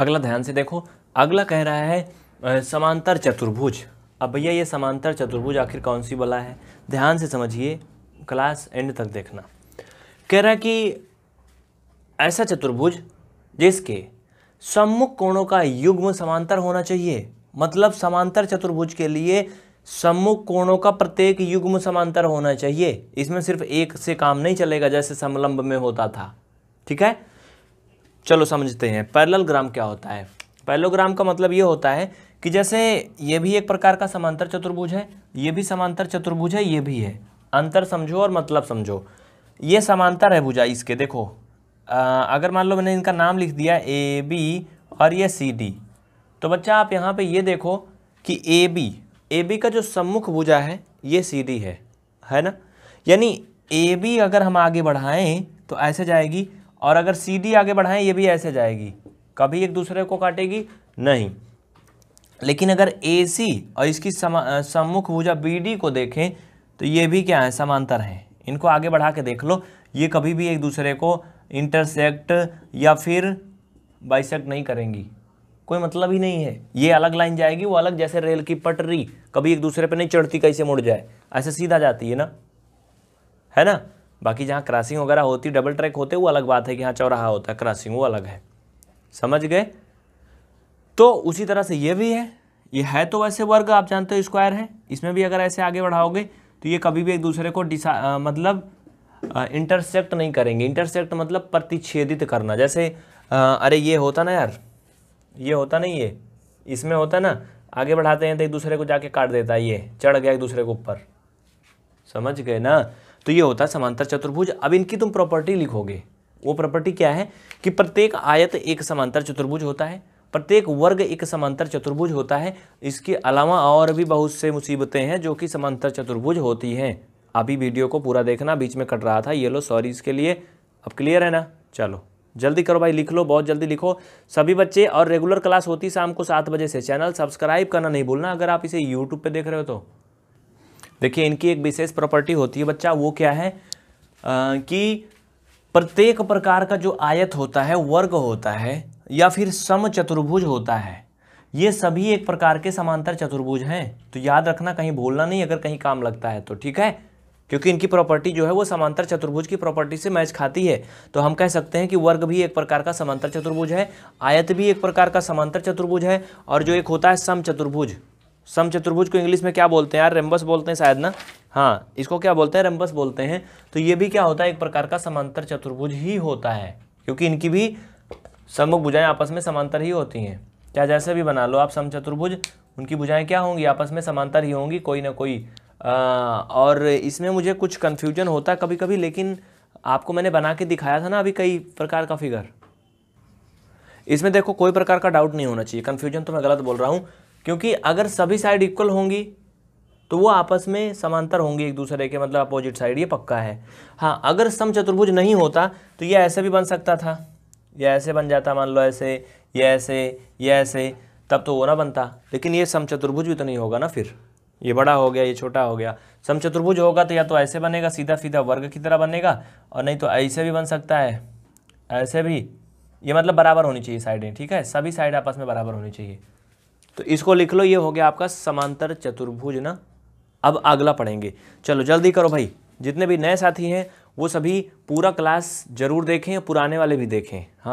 अगला ध्यान से देखो अगला कह रहा है समांतर चतुर्भुज अब भैया ये समांतर चतुर्भुज आखिर कौन सी वाला है ध्यान से समझिए क्लास एंड तक देखना कह रहा है कि ऐसा चतुर्भुज जिसके सम्मुख कोणों का युग्म समांतर होना चाहिए मतलब समांतर चतुर्भुज के लिए सम्मुख कोणों का प्रत्येक युग्म समांतर होना चाहिए इसमें सिर्फ एक से काम नहीं चलेगा जैसे समलंब में होता था ठीक है चलो समझते हैं ग्राम क्या होता है ग्राम का मतलब ये होता है कि जैसे ये भी एक प्रकार का समांतर चतुर्भुज है ये भी समांतर चतुर्भुज है ये भी है अंतर समझो और मतलब समझो ये समांतर है भुजा इसके देखो आ, अगर मान लो मैंने इनका नाम लिख दिया ए बी और ये सी डी तो बच्चा आप यहाँ पे ये देखो कि ए बी ए बी का जो सम्मुख भुजा है ये सी डी है है ना यानी ए बी अगर हम आगे बढ़ाएं तो ऐसे जाएगी और अगर सीधी आगे बढ़ाएं ये भी ऐसे जाएगी कभी एक दूसरे को काटेगी नहीं लेकिन अगर ए सी और इसकी सम्मुख भूजा बी डी को देखें तो ये भी क्या है समांतर हैं इनको आगे बढ़ा के देख लो ये कभी भी एक दूसरे को इंटरसेक्ट या फिर बाइसेक्ट नहीं करेंगी कोई मतलब ही नहीं है ये अलग लाइन जाएगी वो अलग जैसे रेल की पटरी कभी एक दूसरे पे नहीं चढ़ती कैसे मुड़ जाए ऐसे सीधा जाती है ना है ना बाकी जहाँ क्रॉसिंग वगैरह होती डबल ट्रैक होते वो अलग बात है कि हाँ चौराहा होता है क्रॉसिंग वो अलग है समझ गए तो उसी तरह से ये भी है ये है तो वैसे वर्ग आप जानते हो स्क्वायर है इसमें भी अगर ऐसे आगे बढ़ाओगे तो ये कभी भी एक दूसरे को आ, मतलब इंटरसेक्ट नहीं करेंगे इंटरसेक्ट मतलब प्रतिच्छेदित करना जैसे आ, अरे ये होता ना यार ये होता नहीं ये इसमें होता ना आगे बढ़ाते हैं तो एक दूसरे को जाके काट देता है ये चढ़ गया एक दूसरे के ऊपर समझ गए ना तो ये होता है समांतर चतुर्भुज अब इनकी तुम प्रॉपर्टी लिखोगे वो प्रॉपर्टी क्या है कि प्रत्येक आयत एक समांतर चतुर्भुज होता है प्रत्येक वर्ग एक समांतर चतुर्भुज होता है इसके अलावा और भी बहुत से मुसीबतें हैं जो कि समांतर चतुर्भुज होती हैं अभी वीडियो को पूरा देखना बीच में कट रहा था ये लो सॉरी इसके लिए अब क्लियर है ना चलो जल्दी करो भाई लिख लो बहुत जल्दी लिखो सभी बच्चे और रेगुलर क्लास होती शाम को सात बजे से चैनल सब्सक्राइब करना नहीं भूलना अगर आप इसे यूट्यूब पर देख रहे हो तो देखिए इनकी एक विशेष प्रॉपर्टी होती है बच्चा वो क्या है आ, कि प्रत्येक प्रकार का जो आयत होता है वर्ग होता है या फिर सम चतुर्भुज होता है ये सभी एक प्रकार के समांतर चतुर्भुज हैं तो याद रखना कहीं भूलना नहीं अगर कहीं काम लगता है तो ठीक है क्योंकि इनकी प्रॉपर्टी जो है वो समांतर चतुर्भुज की प्रॉपर्टी से मैच खाती है तो हम कह सकते हैं कि वर्ग भी एक प्रकार का समांतर चतुर्भुज है आयत भी एक प्रकार का समांतर चतुर्भुज है और जो एक होता है सम चतुर्भुज सम चतुर्भुज को इंग्लिश में क्या बोलते हैं यार रेम्बस बोलते हैं शायद ना हाँ इसको क्या बोलते हैं रेम्बस बोलते हैं तो ये भी क्या होता है एक प्रकार का समांतर चतुर्भुज ही होता है क्योंकि इनकी भी सम्मुख भुजाएं आपस में समांतर ही होती हैं चाहे जैसे भी बना लो आप सम चतुर्भुज उनकी भुजाएं क्या होंगी आपस में समांतर ही होंगी कोई ना कोई आ, और इसमें मुझे कुछ कन्फ्यूजन होता कभी कभी लेकिन आपको मैंने बना के दिखाया था ना अभी कई प्रकार का फिगर इसमें देखो कोई प्रकार का डाउट नहीं होना चाहिए कन्फ्यूजन तो मैं गलत बोल रहा हूँ क्योंकि अगर सभी साइड इक्वल होंगी तो वो आपस में समांतर होंगी एक दूसरे के मतलब अपोजिट साइड ये पक्का है हाँ अगर सम चतुर्भुज नहीं होता तो ये ऐसे भी बन सकता था ये ऐसे बन जाता मान लो ऐसे ये ऐसे ये ऐसे तब तो वो ना बनता लेकिन ये सम चतुर्भुज भी तो नहीं होगा ना फिर ये बड़ा हो गया ये छोटा हो गया सम चतुर्भुज होगा तो या तो ऐसे बनेगा सीधा सीधा वर्ग की तरह बनेगा और नहीं तो ऐसे भी बन सकता है ऐसे भी ये मतलब बराबर होनी चाहिए साइडें ठीक है सभी साइड आपस में बराबर होनी चाहिए तो इसको लिख लो ये हो गया आपका समांतर चतुर्भुज ना अब अगला पढ़ेंगे चलो जल्दी करो भाई जितने भी नए साथी हैं वो सभी पूरा क्लास जरूर देखें पुराने वाले भी देखें हाँ